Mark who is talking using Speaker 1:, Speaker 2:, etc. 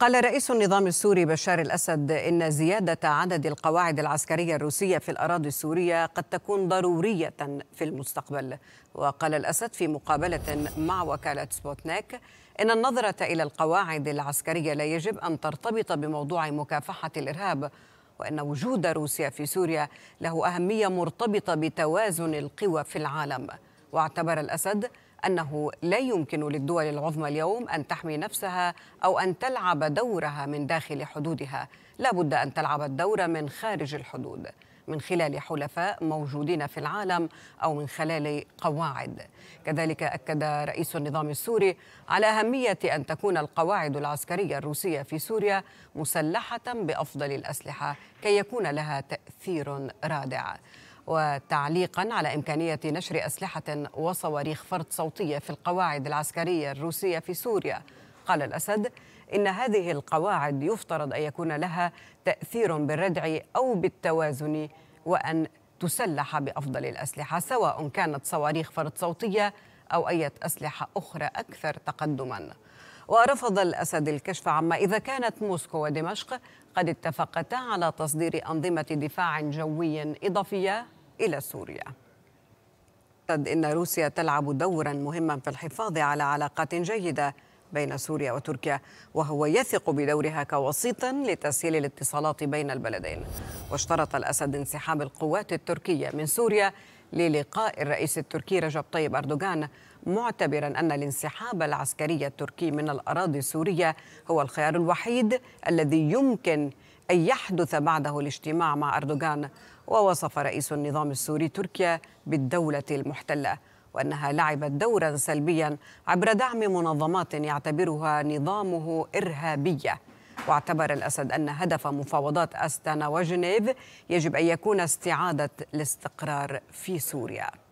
Speaker 1: قال رئيس النظام السوري بشار الأسد إن زيادة عدد القواعد العسكرية الروسية في الأراضي السورية قد تكون ضرورية في المستقبل وقال الأسد في مقابلة مع وكالة سبوتنيك إن النظرة إلى القواعد العسكرية لا يجب أن ترتبط بموضوع مكافحة الإرهاب وأن وجود روسيا في سوريا له أهمية مرتبطة بتوازن القوى في العالم واعتبر الأسد أنه لا يمكن للدول العظمى اليوم أن تحمي نفسها أو أن تلعب دورها من داخل حدودها لا بد أن تلعب الدور من خارج الحدود من خلال حلفاء موجودين في العالم او من خلال قواعد. كذلك اكد رئيس النظام السوري على اهميه ان تكون القواعد العسكريه الروسيه في سوريا مسلحه بافضل الاسلحه كي يكون لها تاثير رادع. وتعليقا على إمكانية نشر أسلحة وصواريخ فرط صوتية في القواعد العسكرية الروسية في سوريا قال الأسد إن هذه القواعد يفترض أن يكون لها تأثير بالردع أو بالتوازن وأن تسلح بأفضل الأسلحة سواء كانت صواريخ فرط صوتية أو أي أسلحة أخرى أكثر تقدماً ورفض الأسد الكشف عما إذا كانت موسكو ودمشق قد اتفقتا على تصدير أنظمة دفاع جوي إضافية إلى سوريا إن روسيا تلعب دورا مهما في الحفاظ على علاقات جيدة بين سوريا وتركيا وهو يثق بدورها كوسيط لتسهيل الاتصالات بين البلدين واشترط الأسد انسحاب القوات التركية من سوريا للقاء الرئيس التركي رجب طيب أردوغان معتبرا أن الانسحاب العسكري التركي من الأراضي السورية هو الخيار الوحيد الذي يمكن أن يحدث بعده الاجتماع مع أردوغان ووصف رئيس النظام السوري تركيا بالدولة المحتلة وأنها لعبت دورا سلبيا عبر دعم منظمات يعتبرها نظامه إرهابية واعتبر الأسد أن هدف مفاوضات أستانا وجنيف يجب أن يكون استعادة الاستقرار في سوريا